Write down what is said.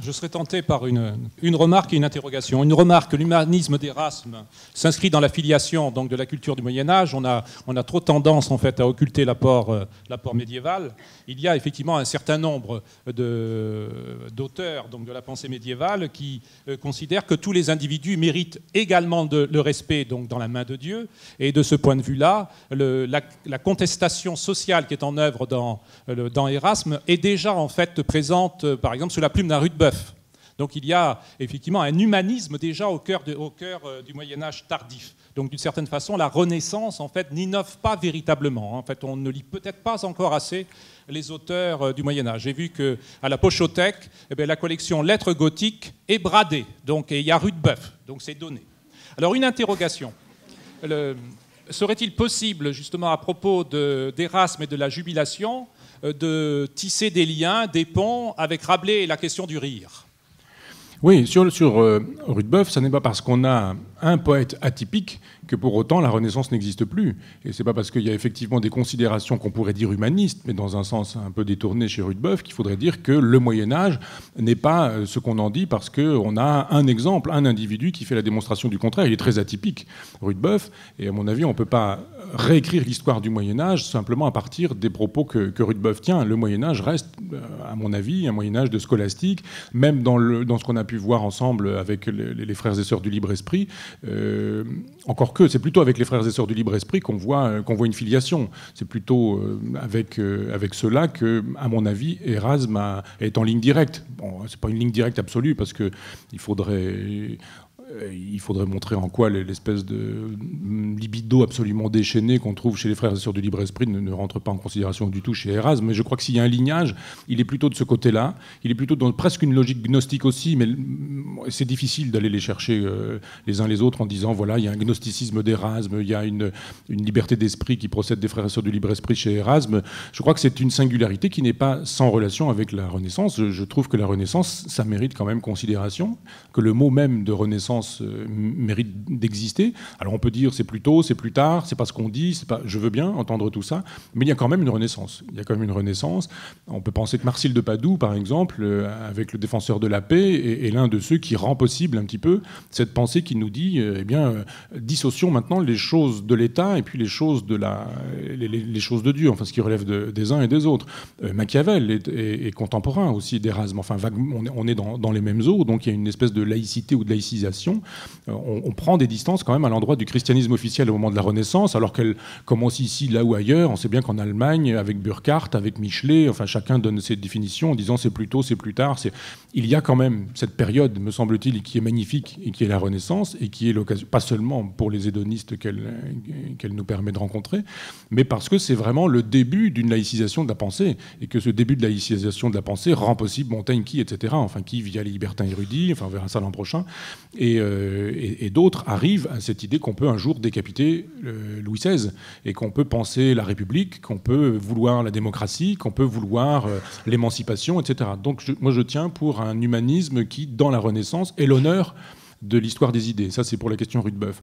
je, serais tenté par une, une, remarque et une interrogation. Une remarque, l'humanisme d'Erasme s'inscrit dans la filiation donc, de la culture du Moyen Âge. On a, on a trop tendance en fait, à occulter l'apport, euh, l'apport médiéval. Il y a effectivement un certain nombre de, d'auteurs donc, de la pensée médiévale qui euh, considèrent que tous les individus méritent également de, le respect donc, dans la main de Dieu. Et de ce point de vue-là, la, contestation sociale qui est en œuvre dans, dans Erasme est déjà en fait, présente, euh, par exemple, sous la plus d'un rude bœuf. Donc il y a effectivement un humanisme déjà au cœur, au cœur euh, du Moyen Âge tardif. Donc d'une certaine façon, la Renaissance en fait n'innove pas véritablement. Hein. En fait, on ne lit peut-être pas encore assez les auteurs euh, du Moyen Âge. J'ai vu qu'à la Pochothèque, eh ben, la collection Lettres gothiques est bradée. Donc il y a Rudebeuf. Donc c'est donné. Alors une interrogation. Serait-il possible, justement, à propos d'Erasme et de la jubilation, euh, de tisser des liens, des ponts avec Rabelais et la question du rire. Oui, sur, sur euh, Rudebeuf, ce n'est pas parce qu'on a un poète atypique que pour autant la Renaissance n'existe plus. Et c'est pas parce qu'il y a effectivement des considérations qu'on pourrait dire humanistes, mais dans un sens un peu détourné chez Rudebeuf, qu'il faudrait dire que le Moyen Âge n'est pas euh, ce qu'on en dit parce qu'on a un exemple, un individu qui fait la démonstration du contraire. Il est très atypique, Rudebeuf, et à mon avis, on ne peut pas réécrire l'histoire du Moyen Âge simplement à partir des propos que, que Rudebeuf tient. Le Moyen Âge reste, euh, à mon avis, un Moyen Âge de scolastique, même dans, le, dans ce qu'on a pu voir ensemble avec les, frères et sœurs du libre esprit. Euh, encore que, c'est plutôt avec les frères et sœurs du libre esprit qu'on voit, euh, qu'on voit une filiation. C'est plutôt euh, avec, avec cela que, à mon avis, Erasme est en ligne directe. Bon, c'est pas une ligne directe absolue parce que il faudrait euh, il faudrait montrer en quoi l'espèce de libido absolument déchaîné qu'on trouve chez les frères et sœurs du libre esprit ne, rentre pas en considération du tout chez Erasme. Mais je crois que s'il y a un lignage, il est plutôt de ce côté-là. Il est plutôt dans presque une logique gnostique aussi, mais c'est difficile d'aller les chercher euh, les uns les autres en disant voilà, il y a un gnosticisme d'Erasme, il y a une, une liberté d'esprit qui procède des frères et sœurs du libre-esprit chez Erasme. Je crois que c'est une singularité qui n'est pas sans relation avec la Renaissance. Je, trouve que la Renaissance, ça mérite quand même considération, que le mot même de Renaissance euh, mérite d'exister. Alors on peut dire c'est plus tôt, c'est plus tard, c'est pas ce qu'on dit, c'est pas, je veux bien entendre tout ça, mais il y a quand même une Renaissance. Il y a quand même une Renaissance. On peut penser que Marcille de Padoue, par exemple, euh, avec le défenseur de la paix, et est l'un de ceux qui rend possible un petit peu cette pensée qui nous dit, euh, eh bien, euh, dissocions maintenant les choses de l'État et puis les choses de la, les, choses de Dieu, enfin ce qui relève des uns et des autres. Euh, Machiavel est, contemporain aussi d'Erasme. Enfin, on est dans, dans, les mêmes eaux, donc il y a une espèce de laïcité ou de laïcisation. on, prend des distances quand même à l'endroit du christianisme officiel au moment de la Renaissance, alors qu'elle commence ici, là ou ailleurs. On sait bien qu'en Allemagne, avec Burckhardt, avec Michelet, enfin chacun donne ses définitions en disant c'est plus tôt, c'est plus tard. Il y a quand même cette période, me semble semble-t-il, et qui est magnifique, et qui est la Renaissance, et qui est l'occasion, pas seulement pour les hédonistes qu'elle nous permet de rencontrer, mais parce que c'est vraiment le début d'une laïcisation de la pensée, et que ce début de laïcisation de la pensée rend possible Montaigne qui, etc., enfin qui, via les libertins érudits, enfin on verra ça l'an prochain, et, euh, et, d'autres arrivent à cette idée qu'on peut un jour décapiter euh, Louis XVI, et qu'on peut penser la République, qu'on peut vouloir la démocratie, qu'on peut vouloir euh, l'émancipation, etc. Donc moi je tiens pour un humanisme qui, dans la Renaissance, et l'honneur de l'histoire des idées. Ça, c'est pour la question Rudebeuf.